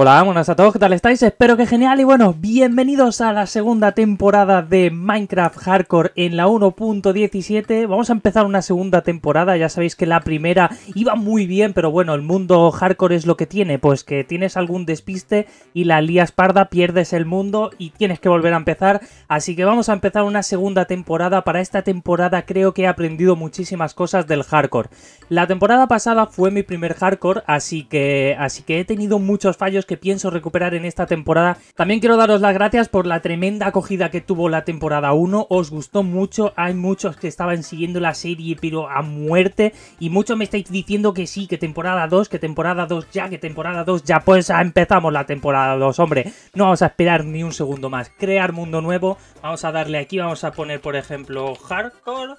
Hola, buenas a todos, ¿qué tal estáis? Espero que genial y bueno, bienvenidos a la segunda temporada de Minecraft Hardcore en la 1.17. Vamos a empezar una segunda temporada, ya sabéis que la primera iba muy bien, pero bueno, el mundo hardcore es lo que tiene, pues que tienes algún despiste y la lías parda, pierdes el mundo y tienes que volver a empezar. Así que vamos a empezar una segunda temporada, para esta temporada creo que he aprendido muchísimas cosas del hardcore. La temporada pasada fue mi primer hardcore, así que, así que he tenido muchos fallos que pienso recuperar en esta temporada. También quiero daros las gracias por la tremenda acogida que tuvo la temporada 1. Os gustó mucho, hay muchos que estaban siguiendo la serie pero a muerte y muchos me estáis diciendo que sí, que temporada 2, que temporada 2 ya, que temporada 2 ya. Pues empezamos la temporada 2, hombre. No vamos a esperar ni un segundo más. Crear mundo nuevo. Vamos a darle aquí, vamos a poner por ejemplo hardcore.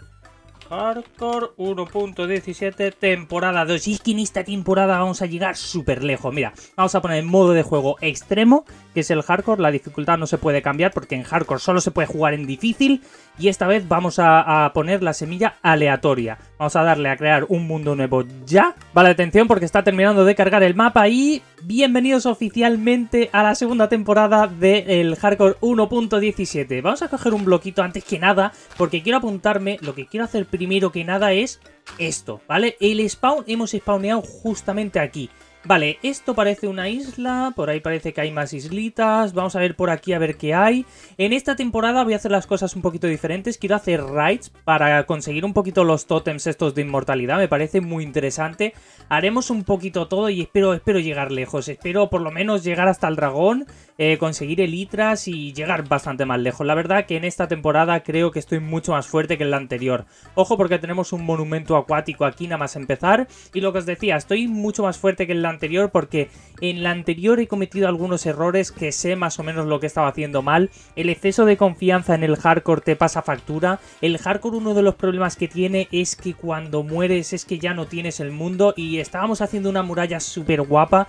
Hardcore 1.17, temporada 2. Y es que en esta temporada vamos a llegar súper lejos. Mira, vamos a poner modo de juego extremo que es el hardcore. La dificultad no se puede cambiar porque en hardcore solo se puede jugar en difícil y esta vez vamos a, poner la semilla aleatoria. Vamos a darle a crear un mundo nuevo ya. Vale, atención porque está terminando de cargar el mapa y bienvenidos oficialmente a la segunda temporada del hardcore 1.17. Vamos a coger un bloquito antes que nada porque quiero apuntarme, lo que quiero hacer primero que nada es esto, ¿vale? El spawn hemos spawneado justamente aquí. Vale, esto parece una isla, por ahí parece que hay más islitas, vamos a ver por aquí a ver qué hay. En esta temporada voy a hacer las cosas un poquito diferentes, quiero hacer raids para conseguir un poquito los tótems estos de inmortalidad, me parece muy interesante. Haremos un poquito todo y espero, espero llegar lejos, espero por lo menos llegar hasta el dragón, eh, conseguir elitras y llegar bastante más lejos. La verdad que en esta temporada creo que estoy mucho más fuerte que en la anterior. Ojo porque tenemos un monumento acuático aquí nada más empezar y lo que os decía, estoy mucho más fuerte que en la anterior porque en la anterior he cometido algunos errores que sé más o menos lo que estaba haciendo mal. El exceso de confianza en el hardcore te pasa factura. El hardcore uno de los problemas que tiene es que cuando mueres es que ya no tienes el mundo y estábamos haciendo una muralla súper guapa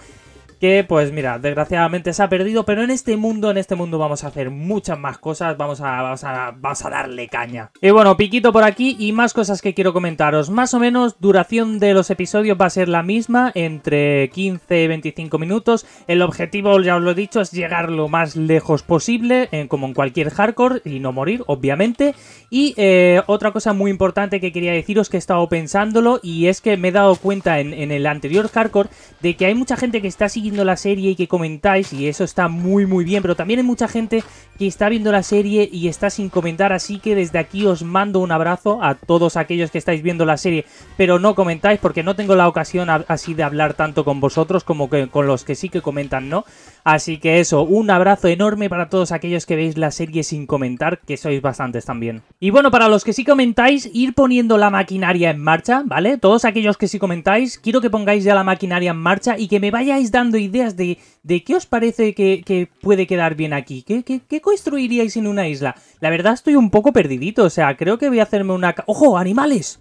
que pues mira, desgraciadamente se ha perdido, pero en este mundo, en este mundo vamos a hacer muchas más cosas, vamos a, a, darle caña. Y bueno, piquito por aquí y más cosas que quiero comentaros. Más o menos, duración de los episodios va a ser la misma, entre 15 y 25 minutos. El objetivo, ya os lo he dicho, es llegar lo más lejos posible, como en cualquier hardcore, y no morir, obviamente. Y eh, otra cosa muy importante que quería deciros que he estado pensándolo, y es que me he dado cuenta en, en el anterior hardcore de que hay mucha gente que está siguiendo la serie y que comentáis, y eso está muy muy bien, pero también hay mucha gente que está viendo la serie y está sin comentar, así que desde aquí os mando un abrazo a todos aquellos que estáis viendo la serie, pero no comentáis porque no tengo la ocasión así de hablar tanto con vosotros como con los que sí que comentan, ¿no? Así que eso, un abrazo enorme para todos aquellos que veis la serie sin comentar, que sois bastantes también. Y bueno, para los que sí comentáis, ir poniendo la maquinaria en marcha, ¿vale? Todos aquellos que sí comentáis, quiero que pongáis ya la maquinaria en marcha y que me vayáis dando ideas de, de qué os parece que, puede quedar bien aquí. ¿Qué, qué, qué construiríais en una isla? La verdad estoy un poco perdidito, o sea, creo que voy a hacerme una... ¡Ojo, animales!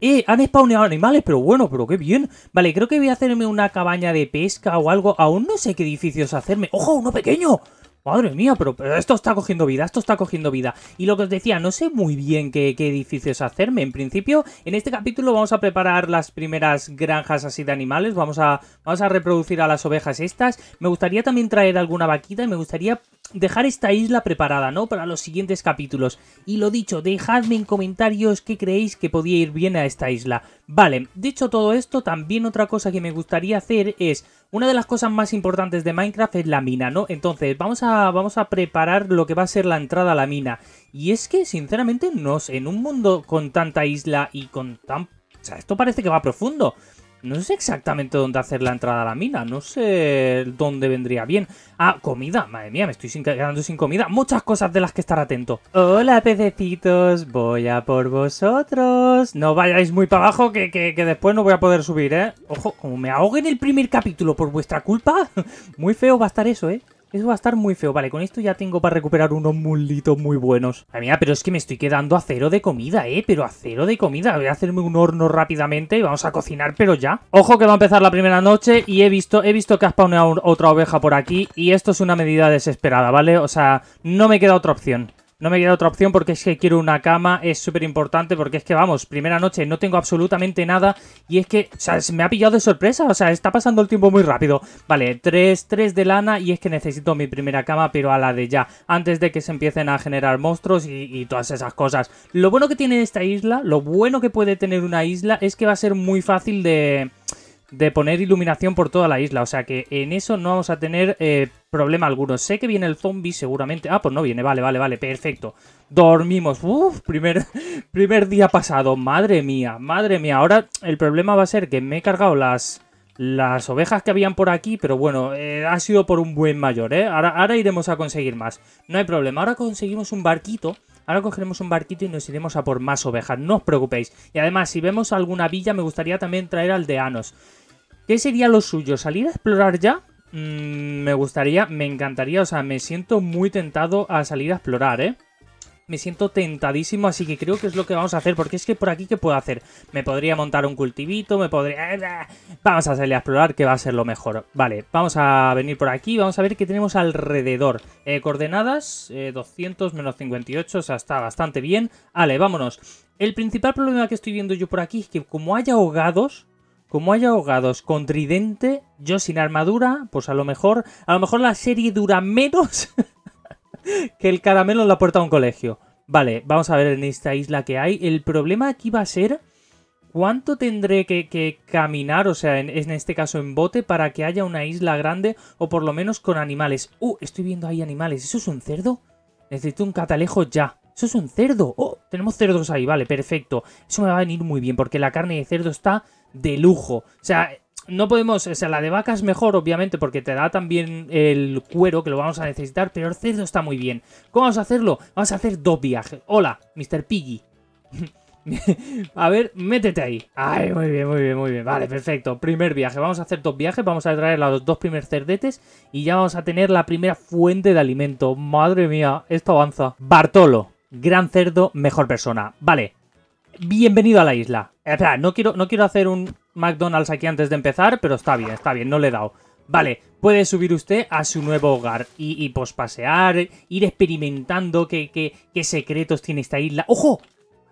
Eh, han spawneado animales, pero bueno, pero qué bien. Vale, creo que voy a hacerme una cabaña de pesca o algo. Aún no sé qué edificios hacerme. ¡Ojo, uno pequeño! Madre mía, pero, esto está cogiendo vida, esto está cogiendo vida. Y lo que os decía, no sé muy bien qué, edificio edificios hacerme. En principio, en este capítulo vamos a preparar las primeras granjas así de animales. Vamos a, vamos a reproducir a las ovejas estas. Me gustaría también traer alguna vaquita y me gustaría dejar esta isla preparada, ¿no? Para los siguientes capítulos. Y lo dicho, dejadme en comentarios qué creéis que podía ir bien a esta isla. Vale, dicho todo esto, también otra cosa que me gustaría hacer es una de las cosas más importantes de Minecraft es la mina, ¿no? Entonces, vamos a, vamos a preparar lo que va a ser la entrada a la mina. Y es que, sinceramente, sé, en un mundo con tanta isla y con tan... O sea, esto parece que va profundo. No sé exactamente dónde hacer la entrada a la mina. No sé dónde vendría bien. Ah, comida. Madre mía, me estoy sin, quedando sin comida. Muchas cosas de las que estar atento. Hola, pececitos. Voy a por vosotros. No vayáis muy para abajo que, que después no voy a poder subir, ¿eh? Ojo, como me ahogue en el primer capítulo por vuestra culpa. muy feo va a estar eso, ¿eh? Eso va a estar muy feo. Vale, con esto ya tengo para recuperar unos mulitos muy buenos. a mía, pero es que me estoy quedando a cero de comida, ¿eh? Pero a cero de comida. Voy a hacerme un horno rápidamente y vamos a cocinar, pero ya. Ojo que va a empezar la primera noche y he visto, he visto que ha spawnado otra oveja por aquí y esto es una medida desesperada, ¿vale? O sea, no me queda otra opción. No me queda otra opción porque es que quiero una cama, es súper importante porque es que, vamos, primera noche no tengo absolutamente nada y es que, o sea, me ha pillado de sorpresa, o sea, está pasando el tiempo muy rápido. Vale, 3, 3 de lana y es que necesito mi primera cama, pero a la de ya, antes de que se empiecen a generar monstruos y todas esas cosas. Lo bueno que tiene esta isla, lo bueno que puede tener una isla es que va a ser muy fácil de de poner iluminación por toda la isla. O sea que en eso no vamos a tener eh, problema alguno. Sé que viene el zombie seguramente. Ah, pues no viene. Vale, vale, vale. Perfecto. Dormimos. Uf, primer, primer día pasado. Madre mía, madre mía. Ahora el problema va a ser que me he cargado las... Las ovejas que habían por aquí, pero bueno, eh, ha sido por un buen mayor, ¿eh? Ahora, ahora iremos a conseguir más. No hay problema. Ahora conseguimos un barquito Ahora cogeremos un barquito y nos iremos a por más ovejas, no os preocupéis. Y además, si vemos alguna villa, me gustaría también traer aldeanos. ¿Qué sería lo suyo? ¿Salir a explorar ya? Mm, me gustaría, me encantaría, o sea, me siento muy tentado a salir a explorar, ¿eh? me siento tentadísimo, así que creo que es lo que vamos a hacer, porque es que por aquí, ¿qué puedo hacer? Me podría montar un cultivito, me podría... Eh, eh, vamos a salir a explorar, que va a ser lo mejor. Vale, vamos a venir por aquí, vamos a ver qué tenemos alrededor. Eh, coordenadas, 200 menos 58, o sea, está bastante bien. Vale, vámonos. El principal problema que estoy viendo yo por aquí es que como haya ahogados, como hay ahogados con tridente, yo sin armadura, pues a lo mejor, a lo mejor la serie dura menos que el caramelo en la puerta de un colegio. Vale, vamos a ver en esta isla que hay. El problema aquí va a ser cuánto tendré que, caminar, o sea, en, en, este caso en bote, para que haya una isla grande o por lo menos con animales. ¡Uh! Estoy viendo ahí animales. ¿Eso es un cerdo? Necesito un catalejo ya. ¡Eso es un cerdo! ¡Oh! Tenemos cerdos ahí. Vale, perfecto. Eso me va a venir muy bien porque la carne de cerdo está de lujo. O sea, no podemos, o sea, la de vaca es mejor, obviamente, porque te da también el cuero, que lo vamos a necesitar, pero el cerdo está muy bien. ¿Cómo vamos a hacerlo? Vamos a hacer dos viajes. Hola, Mr. Piggy. a ver, métete ahí. Ay, muy bien, muy bien, muy bien. Vale, perfecto. Primer viaje. Vamos a hacer dos viajes. Vamos a traer los dos primeros cerdetes. Y ya vamos a tener la primera fuente de alimento. Madre mía, esto avanza. Bartolo, gran cerdo, mejor persona. Vale, bienvenido a la isla. Espera, no quiero, no quiero hacer un McDonald's aquí antes de empezar, pero está bien, está bien, no le he dado. Vale, puede subir usted a su nuevo hogar y, pospasear, pasear, ir experimentando qué, secretos tiene esta isla. ¡Ojo!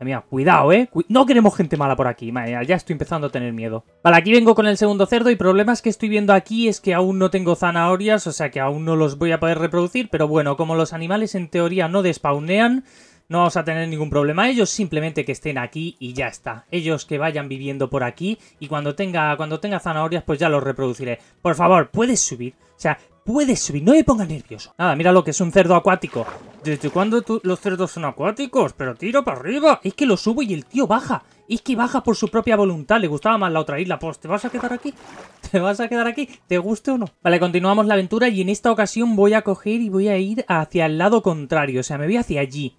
Mía, cuidado, ¿eh? no queremos gente mala por aquí. Mía, ya estoy empezando a tener miedo. Vale, aquí vengo con el segundo cerdo y problemas que estoy viendo aquí es que aún no tengo zanahorias, o sea que aún no los voy a poder reproducir, pero bueno, como los animales en teoría no despawnean, no vamos a tener ningún problema, ellos simplemente que estén aquí y ya está. Ellos que vayan viviendo por aquí y cuando tenga, cuando tenga zanahorias pues ya los reproduciré. Por favor, ¿puedes subir? O sea, puedes subir, no me pongas nervioso. Nada, mira lo que es un cerdo acuático. ¿Desde cuándo los cerdos son acuáticos? Pero tiro para arriba. Es que lo subo y el tío baja. Es que baja por su propia voluntad. Le gustaba más la otra isla. Pues te vas a quedar aquí. Te vas a quedar aquí. ¿Te guste o no? Vale, continuamos la aventura y en esta ocasión voy a coger y voy a ir hacia el lado contrario. O sea, me voy hacia allí.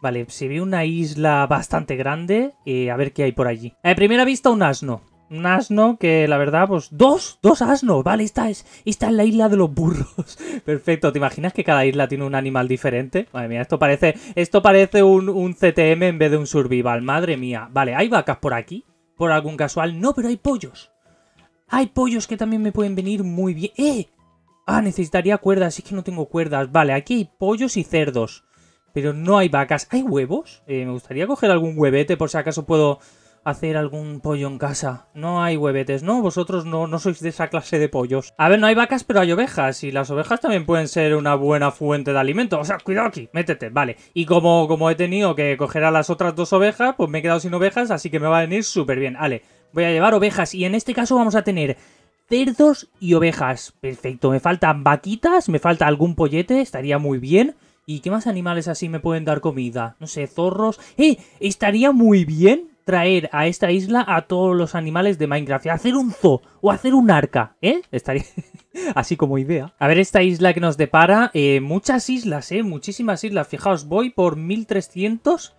Vale, se ve una isla bastante grande. Y eh, a ver qué hay por allí. A primera vista, un asno. Un asno que, la verdad, pues... ¡Dos! ¡Dos asnos! Vale, esta es, la isla de los burros. Perfecto. ¿Te imaginas que cada isla tiene un animal diferente? Madre mía, esto parece... Esto parece un, un CTM en vez de un survival. Madre mía. Vale, ¿hay vacas por aquí? ¿Por algún casual? No, pero hay pollos. Hay pollos que también me pueden venir muy bien. ¡Eh! Ah, necesitaría cuerdas. Es que no tengo cuerdas. Vale, aquí hay pollos y cerdos pero no hay vacas. ¿Hay huevos? Eh, me gustaría coger algún huevete por si acaso puedo hacer algún pollo en casa. No hay huevetes, ¿no? Vosotros no, no sois de esa clase de pollos. A ver, no hay vacas, pero hay ovejas. Y las ovejas también pueden ser una buena fuente de alimento. O sea, cuidado aquí, métete, vale. Y como, como he tenido que coger a las otras dos ovejas, pues me he quedado sin ovejas, así que me va a venir súper bien. Vale, voy a llevar ovejas. Y en este caso vamos a tener cerdos y ovejas. Perfecto, me faltan vaquitas, me falta algún pollete, estaría muy bien. ¿Y qué más animales así me pueden dar comida? No sé, zorros. ¡Eh! Estaría muy bien traer a esta isla a todos los animales de Minecraft. hacer un zoo o hacer un arca, ¿eh? Estaría... así como idea. A ver esta isla que nos depara. Eh, muchas islas, ¿eh? Muchísimas islas. Fijaos, voy por 1300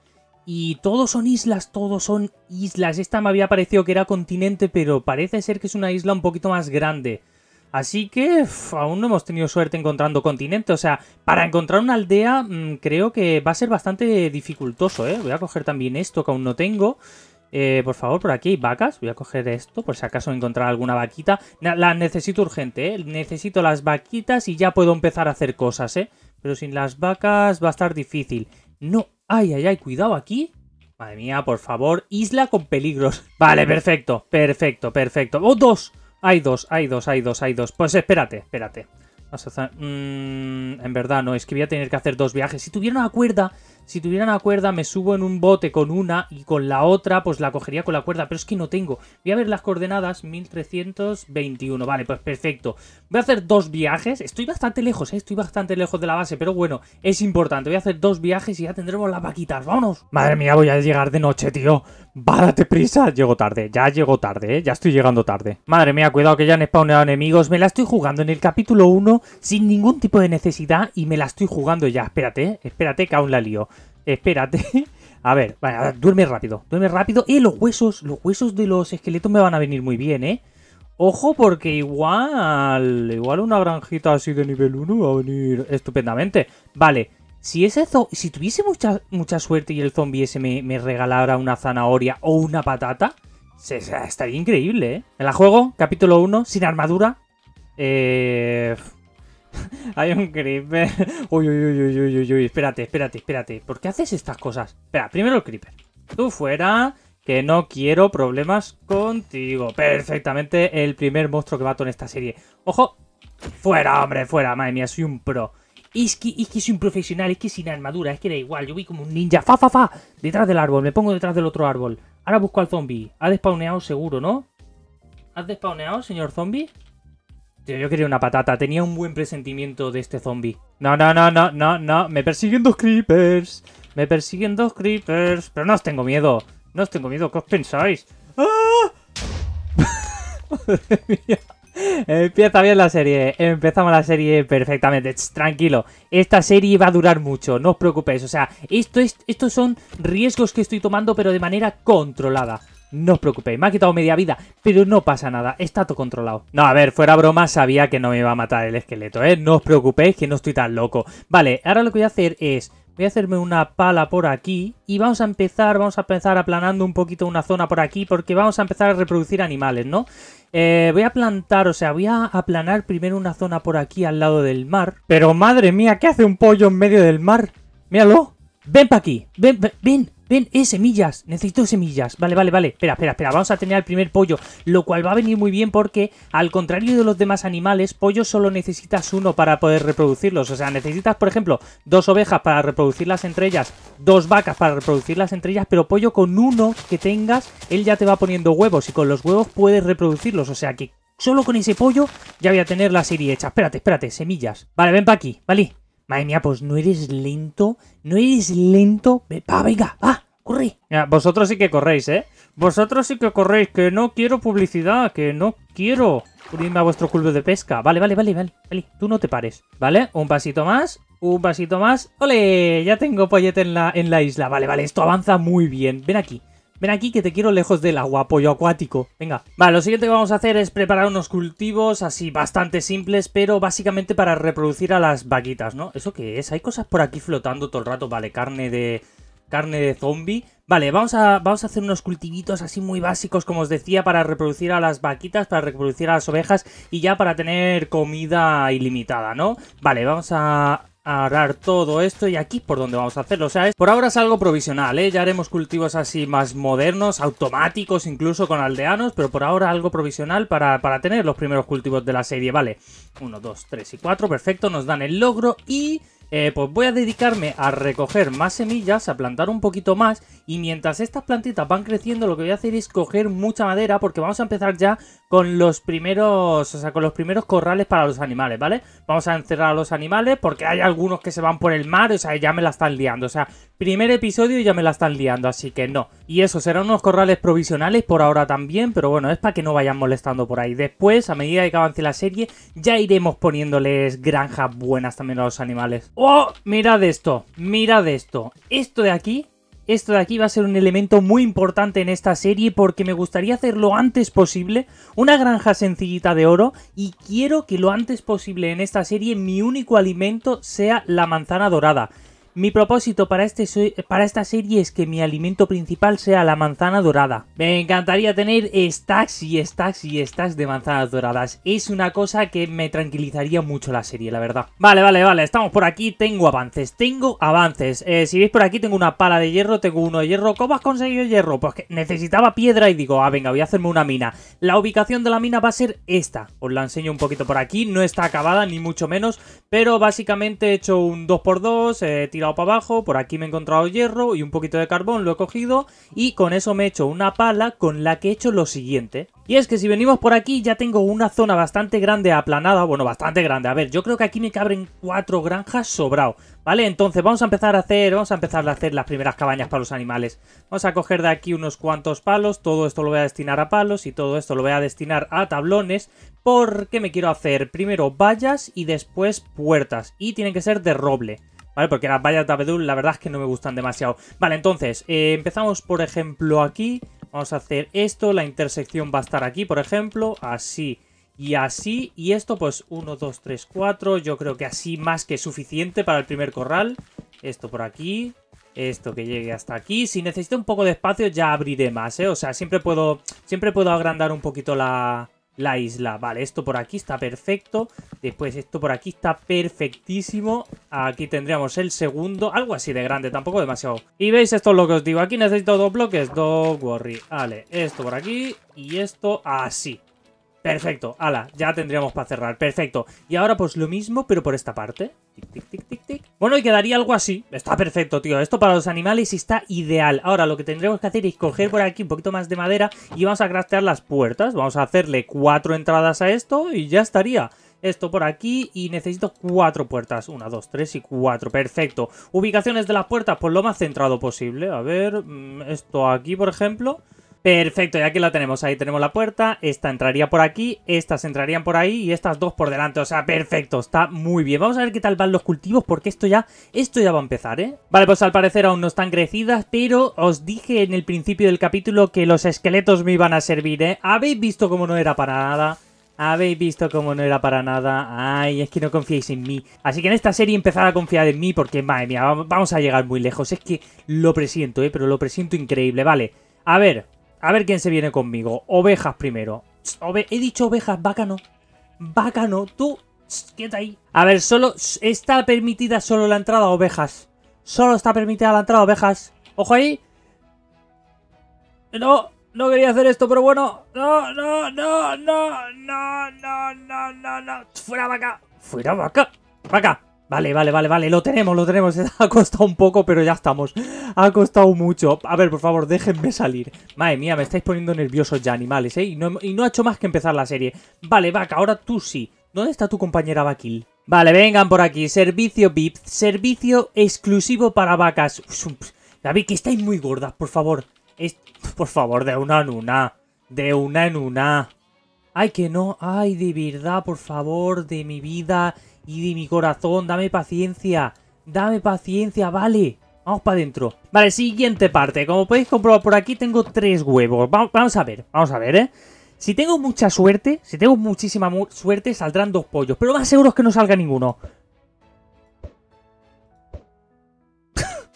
y todos son islas, todos son islas. Esta me había parecido que era continente, pero parece ser que es una isla un poquito más grande. Así que aún no hemos tenido suerte encontrando continente. O sea, para encontrar una aldea mm, creo que va a ser bastante dificultoso, ¿eh? Voy a coger también esto que aún no tengo. Eh, por favor, por aquí hay vacas. Voy a coger esto por si acaso encontrar alguna vaquita. La necesito urgente, ¿eh? Necesito las vaquitas y ya puedo empezar a hacer cosas, ¿eh? Pero sin las vacas va a estar difícil. No, ay, ay, ay, cuidado aquí. Madre mía, por favor, isla con peligros. Vale, perfecto, perfecto, perfecto. O ¡Oh, dos! Hay dos, hay dos, hay dos, hay dos. Pues espérate, espérate. Mm, en verdad, no, es que voy a tener que hacer dos viajes. Si tuviera una cuerda, si tuviera una cuerda me subo en un bote con una y con la otra pues la cogería con la cuerda, pero es que no tengo. Voy a ver las coordenadas, 1321, vale, pues perfecto. Voy a hacer dos viajes, estoy bastante lejos, eh, estoy bastante lejos de la base, pero bueno, es importante. Voy a hacer dos viajes y ya tendremos las vaquitas, vámonos. Madre mía, voy a llegar de noche, tío. Várate prisa, llego tarde, ya llego tarde, eh, ya estoy llegando tarde. Madre mía, cuidado que ya han spawneado enemigos, me la estoy jugando en el capítulo 1 sin ningún tipo de necesidad y me la estoy jugando ya. Espérate, eh, espérate que aún la lío espérate. A ver, duerme rápido, duerme rápido. Eh, los huesos, los huesos de los esqueletos me van a venir muy bien, eh. Ojo, porque igual, igual una granjita así de nivel 1 va a venir estupendamente. Vale, si, ese si tuviese mucha, mucha suerte y el zombie ese me, regalara una zanahoria o una patata, estaría increíble, ¿eh? Me la juego, capítulo 1, sin armadura. Eh, Hay un creeper. Uy, uy, uy, uy, uy, uy, uy. Espérate, espérate, espérate. ¿Por qué haces estas cosas? Espera, primero el creeper. Tú fuera, que no quiero problemas contigo. Perfectamente el primer monstruo que mato en esta serie. ¡Ojo! ¡Fuera, hombre, fuera! Madre mía, soy un pro. Es que, soy un profesional, es que sin armadura, es que da igual. Yo voy como un ninja. ¡Fa, fa, fa! Detrás del árbol, me pongo detrás del otro árbol. Ahora busco al zombie. Ha despawneado seguro, ¿no? ¿Has despawneado, señor zombie? yo quería una patata. Tenía un buen presentimiento de este zombie. No, no, no, no, no, no. Me persiguen dos creepers. Me persiguen dos creepers. Pero no os tengo miedo. No os tengo miedo. ¿Qué os pensáis? ¡Ah! Empieza bien la serie, empezamos la serie perfectamente, tranquilo, esta serie va a durar mucho, no os preocupéis, o sea, esto es, estos son riesgos que estoy tomando pero de manera controlada, no os preocupéis, me ha quitado media vida, pero no pasa nada, está todo controlado. No, a ver, fuera broma, sabía que no me iba a matar el esqueleto, ¿eh? No os preocupéis que no estoy tan loco. Vale, ahora lo que voy a hacer es... Voy a hacerme una pala por aquí y vamos a empezar, vamos a empezar aplanando un poquito una zona por aquí porque vamos a empezar a reproducir animales, ¿no? Eh, voy a plantar, o sea, voy a aplanar primero una zona por aquí al lado del mar. Pero madre mía, ¿qué hace un pollo en medio del mar? Míralo. Ven para aquí, ven, ven, ven. Ven, eh, semillas. Necesito semillas. Vale, vale, vale. Espera, espera, espera. Vamos a tener el primer pollo. Lo cual va a venir muy bien porque, al contrario de los demás animales, pollo solo necesitas uno para poder reproducirlos. O sea, necesitas, por ejemplo, dos ovejas para reproducirlas entre ellas, dos vacas para reproducirlas entre ellas, pero pollo con uno que tengas, él ya te va poniendo huevos y con los huevos puedes reproducirlos. O sea que solo con ese pollo ya voy a tener la serie hecha. Espérate, espérate, semillas. Vale, ven para aquí, ¿vale? Madre mía, pues no eres lento, no eres lento. Va, venga, va, corre. vosotros sí que corréis, ¿eh? Vosotros sí que corréis, que no quiero publicidad, que no quiero unirme a vuestro club de pesca. Vale, vale, vale, vale, vale, tú no te pares, ¿vale? Un pasito más, un pasito más. ¡Ole! Ya tengo pollete en la, en la isla. Vale, vale, esto avanza muy bien. Ven aquí. Ven aquí que te quiero lejos del agua, pollo acuático. Venga. Vale, lo siguiente que vamos a hacer es preparar unos cultivos así bastante simples, pero básicamente para reproducir a las vaquitas, ¿no? ¿Eso qué es? Hay cosas por aquí flotando todo el rato. Vale, carne de... carne de zombie. Vale, vamos a, vamos a hacer unos cultivitos así muy básicos, como os decía, para reproducir a las vaquitas, para reproducir a las ovejas y ya para tener comida ilimitada, ¿no? Vale, vamos a arar todo esto y aquí por donde vamos a hacerlo. O sea, es, por ahora es algo provisional, ¿eh? Ya haremos cultivos así más modernos, automáticos, incluso con aldeanos, pero por ahora algo provisional para, para tener los primeros cultivos de la serie. Vale, 1, 2, 3 y 4, perfecto, nos dan el logro y... Eh, pues voy a dedicarme a recoger más semillas, a plantar un poquito más y mientras estas plantitas van creciendo lo que voy a hacer es coger mucha madera porque vamos a empezar ya con los primeros, o sea, con los primeros corrales para los animales, ¿vale? Vamos a encerrar a los animales porque hay algunos que se van por el mar, o sea, ya me la están liando, o sea, primer episodio y ya me la están liando, así que no. Y eso, serán unos corrales provisionales por ahora también, pero bueno, es para que no vayan molestando por ahí. Después, a medida que avance la serie, ya iremos poniéndoles granjas buenas también a los animales. ¡Oh! Mirad esto, mirad esto. Esto de aquí, esto de aquí va a ser un elemento muy importante en esta serie porque me gustaría hacer lo antes posible una granja sencillita de oro y quiero que lo antes posible en esta serie mi único alimento sea la manzana dorada. Mi propósito este para, esta serie es que mi alimento principal sea la manzana dorada. Me encantaría tener stacks y stacks y stacks de manzanas doradas. Es una cosa que me tranquilizaría mucho la serie, la verdad. Vale, vale, vale, estamos por aquí. Tengo avances, tengo avances. Eh, si veis por aquí tengo una pala de hierro, tengo uno de hierro. ¿Cómo has conseguido hierro? Pues que necesitaba piedra y digo, ah, venga, voy a hacerme una mina. La ubicación de la mina va a ser esta. Os la enseño un poquito por aquí. No está acabada, ni mucho menos. Pero básicamente he hecho un 2x2, eh, he tirado para abajo, por aquí me he encontrado hierro y un poquito de carbón, lo he cogido y con eso me he hecho una pala con la que he hecho lo siguiente. Y es que si venimos por aquí ya tengo una zona bastante grande aplanada, bueno, bastante grande. A ver, yo creo que aquí me cabren cuatro granjas sobrado, ¿vale? Entonces vamos a empezar a hacer, vamos a empezar a hacer las primeras cabañas para los animales. Vamos a coger de aquí unos cuantos palos, todo esto lo voy a destinar a palos y todo esto lo voy a destinar a tablones porque me quiero hacer primero vallas y después puertas y tienen que ser de roble. ¿Vale? Porque las vallas de abedul la verdad es que no me gustan demasiado. Vale, entonces, eh, empezamos por ejemplo aquí. Vamos a hacer esto, la intersección va a estar aquí, por ejemplo, así y así. Y esto pues 1, 2, 3, 4, yo creo que así más que suficiente para el primer corral. Esto por aquí, esto que llegue hasta aquí. Si necesito un poco de espacio ya abriré más, ¿eh? O sea, siempre puedo, siempre puedo agrandar un poquito la, la isla. Vale, esto por aquí está perfecto. Después esto por aquí está perfectísimo. Aquí tendríamos el segundo. Algo así de grande, tampoco demasiado. Y veis esto es lo que os digo. Aquí necesito dos bloques. Dos worry. Vale, esto por aquí y esto así. Perfecto, ala, ya tendríamos para cerrar, perfecto. Y ahora pues lo mismo, pero por esta parte. Tic, tic, tic, tic, tic. Bueno, y quedaría algo así. Está perfecto, tío. Esto para los animales está ideal. Ahora lo que tendremos que hacer es coger por aquí un poquito más de madera y vamos a craftear las puertas. Vamos a hacerle cuatro entradas a esto y ya estaría esto por aquí y necesito cuatro puertas. Una, dos, tres y cuatro. Perfecto. Ubicaciones de las puertas, pues lo más centrado posible. A ver, mm, esto aquí, por ejemplo. Perfecto, ya que la tenemos. Ahí tenemos la puerta. Esta entraría por aquí, estas entrarían por ahí y estas dos por delante. O sea, perfecto, está muy bien. Vamos a ver qué tal van los cultivos porque esto ya, esto ya va a empezar, ¿eh? Vale, pues al parecer aún no están crecidas, pero os dije en el principio del capítulo que los esqueletos me iban a servir, ¿eh? Habéis visto cómo no era para nada. Habéis visto cómo no era para nada. Ay, es que no confiáis en mí. Así que en esta serie empezad a confiar en mí porque, madre mía, vamos a llegar muy lejos. Es que lo presiento, ¿eh? Pero lo presiento increíble. Vale, a ver, a ver quién se viene conmigo. Ovejas primero. He dicho ovejas, bacano. Bacano, tú. quieta ahí. A ver, solo está permitida solo la entrada a ovejas. Solo está permitida la entrada a ovejas. Ojo ahí. No, no quería hacer esto, pero bueno. No, no, no, no, no, no, no, no, no. Fuera vaca. Fuera vaca. Vaca. Vale, vale, vale, vale, lo tenemos, lo tenemos. Ha costado un poco, pero ya estamos. Ha costado mucho. A ver, por favor, déjenme salir. Madre mía, me estáis poniendo nerviosos ya, animales, ¿eh? Y no, ha hecho más que empezar la serie. Vale, Vaca, ahora tú sí. ¿Dónde está tu compañera Bakil? Vale, vengan por aquí. Servicio VIP. Servicio exclusivo para vacas. David, que estáis muy gordas, por favor. Es... Por favor, de una en una. De una en una. Ay, que no. Ay, de verdad, por favor, de mi vida. Y de mi corazón, dame paciencia. Dame paciencia, vale. Vamos para adentro. Vale, siguiente parte. Como podéis comprobar por aquí, tengo tres huevos. vamos a ver, vamos a ver, ¿eh? Si tengo mucha suerte, si tengo muchísima suerte, saldrán dos pollos. Pero más seguro es que no salga ninguno.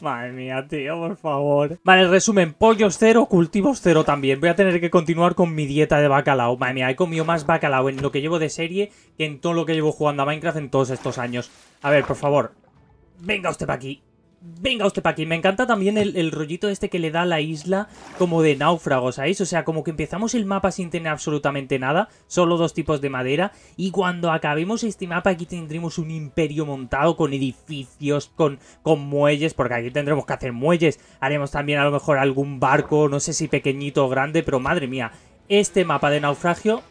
Madre mía, tío, por favor. Vale, resumen, pollos cero, cultivos cero también. Voy a tener que continuar con mi dieta de bacalao. Madre mía, he comido más bacalao en lo que llevo de serie que en todo lo que llevo jugando a Minecraft en todos estos años. A ver, por favor, venga usted para aquí venga usted para aquí. Me encanta también el, rollito este que le da la isla como de náufragos, ¿sabéis? O sea, como que empezamos el mapa sin tener absolutamente nada, solo dos tipos de madera, y cuando acabemos este mapa aquí tendremos un imperio montado con edificios, con, con muelles, porque aquí tendremos que hacer muelles. Haremos también a lo mejor algún barco, no sé si pequeñito o grande, pero madre mía, este mapa de naufragio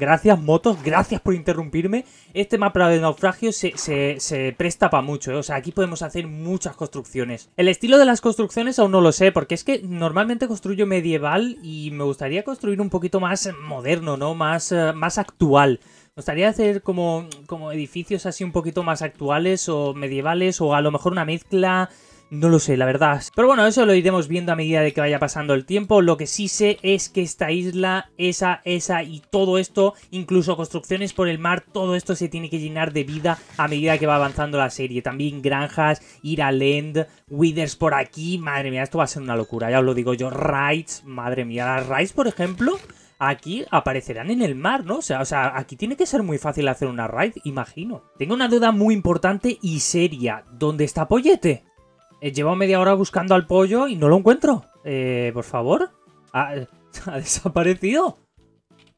Gracias, motos, gracias por interrumpirme. Este mapa de naufragio se, se, presta para mucho, eh. o sea, aquí podemos hacer muchas construcciones. El estilo de las construcciones aún no lo sé, porque es que normalmente construyo medieval y me gustaría construir un poquito más moderno, ¿no? Más, eh, más actual. Me gustaría hacer como, como edificios así un poquito más actuales o medievales o a lo mejor una mezcla no lo sé, la verdad. Pero bueno, eso lo iremos viendo a medida de que vaya pasando el tiempo. Lo que sí sé es que esta isla, esa, esa y todo esto, incluso construcciones por el mar, todo esto se tiene que llenar de vida a medida que va avanzando la serie. También granjas, ir a Land, Withers por aquí. Madre mía, esto va a ser una locura, ya os lo digo yo. Raids, madre mía, las raids, por ejemplo aquí aparecerán en el mar, ¿no? O sea, o sea, aquí tiene que ser muy fácil hacer una raid, imagino. Tengo una duda muy importante y seria. ¿Dónde está Pollete? Eh, llevo media hora buscando al pollo y no lo encuentro. Eh, por favor. Ha, desaparecido.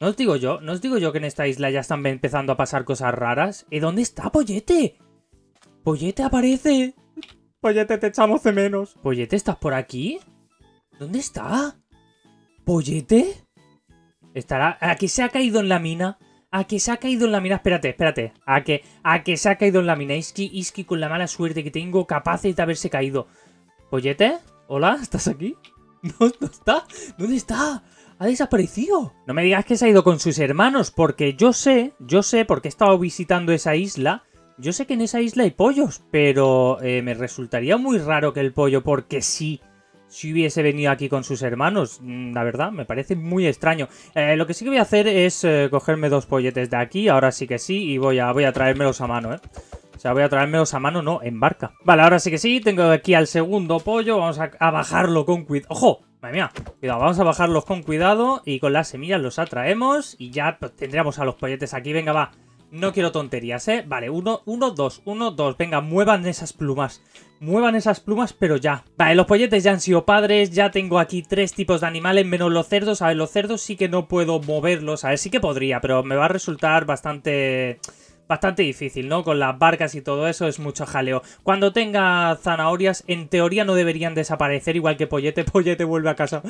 No os digo yo, no os digo yo que en esta isla ya están empezando a pasar cosas raras. ¿Y eh, dónde está Pollete? Pollete aparece. Pollete, te echamos de menos. Pollete, ¿estás por aquí? ¿Dónde está? ¿Pollete? Estará... Aquí se ha caído en la mina. A que se ha caído en la mina. Espérate, espérate. A que, a que se ha caído en la mina. Iski, Iski, con la mala suerte que tengo, capaz de haberse caído. ¿Pollete? ¿Hola? ¿Estás aquí? ¿Dónde está. ¿Dónde está? ha desaparecido. No me digas que se ha ido con sus hermanos, porque yo sé, yo sé, porque he estado visitando esa isla, yo sé que en esa isla hay pollos, pero eh, me resultaría muy raro que el pollo, porque sí, si hubiese venido aquí con sus hermanos. Mm, la verdad, me parece muy extraño. Eh, lo que sí que voy a hacer es eh, cogerme dos polletes de aquí, ahora sí que sí, y voy a, voy a traérmelos a mano, ¿eh? O sea, voy a traérmelos a mano, no, en barca. Vale, ahora sí que sí, tengo aquí al segundo pollo, vamos a, bajarlo con cuidado. ¡Ojo! Madre mía, cuidado, vamos a bajarlos con cuidado y con las semillas los atraemos y ya pues, tendríamos a los polletes aquí. Venga, va, no quiero tonterías, ¿eh? Vale, uno, uno, dos, uno, dos. Venga, muevan esas plumas. Muevan esas plumas, pero ya. Vale, los polletes ya han sido padres. Ya tengo aquí tres tipos de animales, menos los cerdos. A ver, los cerdos sí que no puedo moverlos. A ver, sí que podría, pero me va a resultar bastante bastante difícil, ¿no? Con las barcas y todo eso es mucho jaleo. Cuando tenga zanahorias, en teoría no deberían desaparecer, igual que Pollete, Pollete vuelve a casa.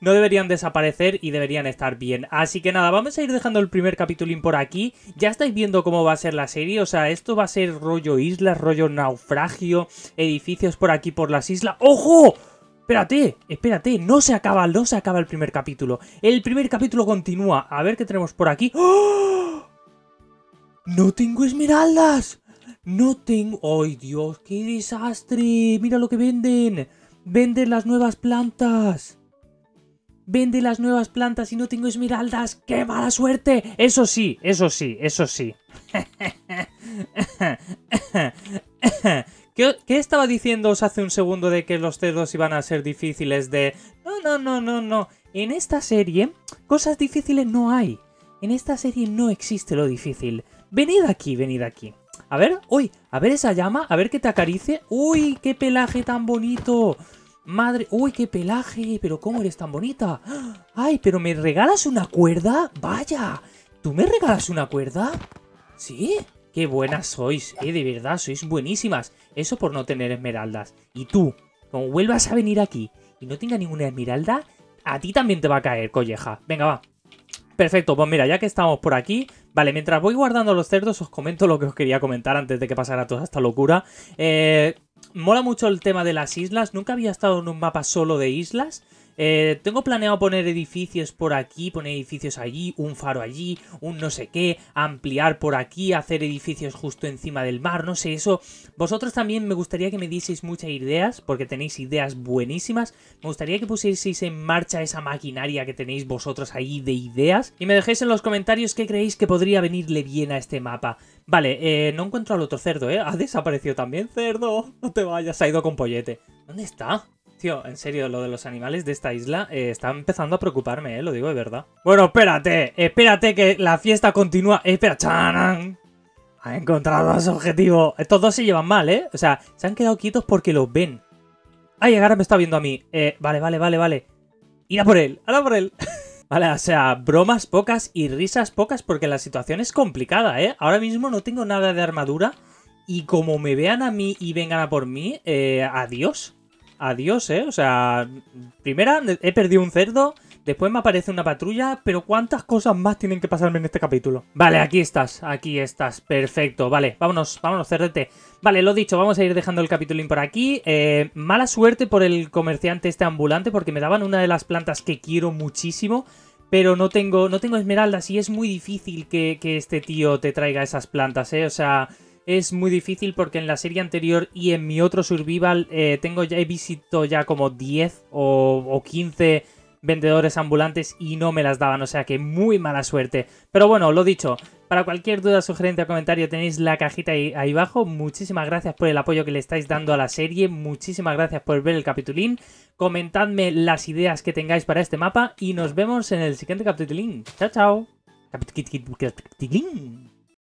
No deberían desaparecer y deberían estar bien. Así que nada, vamos a ir dejando el primer capítulo por aquí. Ya estáis viendo cómo va a ser la serie, o sea, esto va a ser rollo islas, rollo naufragio, edificios por aquí por las islas. ¡Ojo! Espérate, espérate, no se acaba, no se acaba el primer capítulo. El primer capítulo continúa. A ver qué tenemos por aquí. ¡Oh! ¡No tengo esmeraldas! ¡No tengo... ¡Ay, Dios! ¡Qué desastre! ¡Mira lo que venden! ¡Venden las nuevas plantas! ¡Venden las nuevas plantas y no tengo esmeraldas! ¡Qué mala suerte! Eso sí, eso sí, eso sí. ¿Qué, ¿Qué, estaba diciéndoos hace un segundo de que los cerdos iban a ser difíciles de... No, no, no, no, no. En esta serie, cosas difíciles no hay. En esta serie no existe lo difícil. Venid aquí, venid aquí. A ver, uy, a ver esa llama, a ver que te acarice. ¡Uy, qué pelaje tan bonito! Madre, uy, qué pelaje, pero cómo eres tan bonita. Ay, pero ¿me regalas una cuerda? Vaya, ¿tú me regalas una cuerda? ¿Sí? Qué buenas sois, eh, de verdad, sois buenísimas. Eso por no tener esmeraldas. Y tú, como vuelvas a venir aquí y no tenga ninguna esmeralda, a ti también te va a caer, colleja. Venga, va. Perfecto, pues mira, ya que estamos por aquí, Vale, mientras voy guardando los cerdos, os comento lo que os quería comentar antes de que pasara toda esta locura. Eh, mola mucho el tema de las islas. Nunca había estado en un mapa solo de islas. Eh, tengo planeado poner edificios por aquí, poner edificios allí, un faro allí, un no sé qué, ampliar por aquí, hacer edificios justo encima del mar, no sé, eso. Vosotros también me gustaría que me dieseis muchas ideas, porque tenéis ideas buenísimas. Me gustaría que pusieseis en marcha esa maquinaria que tenéis vosotros ahí de ideas. Y me dejéis en los comentarios qué creéis que podría venirle bien a este mapa. Vale, eh, no encuentro al otro cerdo, ¿eh? Ha desaparecido también, cerdo. No te vayas, ha ido con pollete. ¿Dónde está? en serio, lo de los animales de esta isla eh, está empezando a preocuparme, eh, lo digo de verdad. Bueno, espérate, espérate que la fiesta continúa. espera, chanan. Ha encontrado a su objetivo. Estos dos se llevan mal, ¿eh? O sea, se han quedado quietos porque los ven. Ay, ahora me está viendo a mí. Eh, vale, vale, vale, vale. Ida por él, ahora por él. vale, o sea, bromas pocas y risas pocas porque la situación es complicada, ¿eh? Ahora mismo no tengo nada de armadura y como me vean a mí y vengan a por mí, eh, adiós adiós, ¿eh? O sea, primera, he perdido un cerdo, después me aparece una patrulla, pero ¿cuántas cosas más tienen que pasarme en este capítulo? Vale, aquí estás, aquí estás, perfecto, vale, vámonos, vámonos, cerrete. Vale, lo dicho, vamos a ir dejando el capitulín por aquí. Eh, mala suerte por el comerciante este ambulante, porque me daban una de las plantas que quiero muchísimo, pero no tengo, no tengo esmeraldas y es muy difícil que, que este tío te traiga esas plantas, ¿eh? O sea es muy difícil porque en la serie anterior y en mi otro survival eh, tengo he visitado ya como 10 o, 15 vendedores ambulantes y no me las daban, o sea que muy mala suerte. Pero bueno, lo dicho, para cualquier duda, sugerencia o comentario tenéis la cajita ahí, ahí abajo. Muchísimas gracias por el apoyo que le estáis dando a la serie, muchísimas gracias por ver el capitulín. Comentadme las ideas que tengáis para este mapa y nos vemos en el siguiente capitulín. Chao, chao. Capitulín.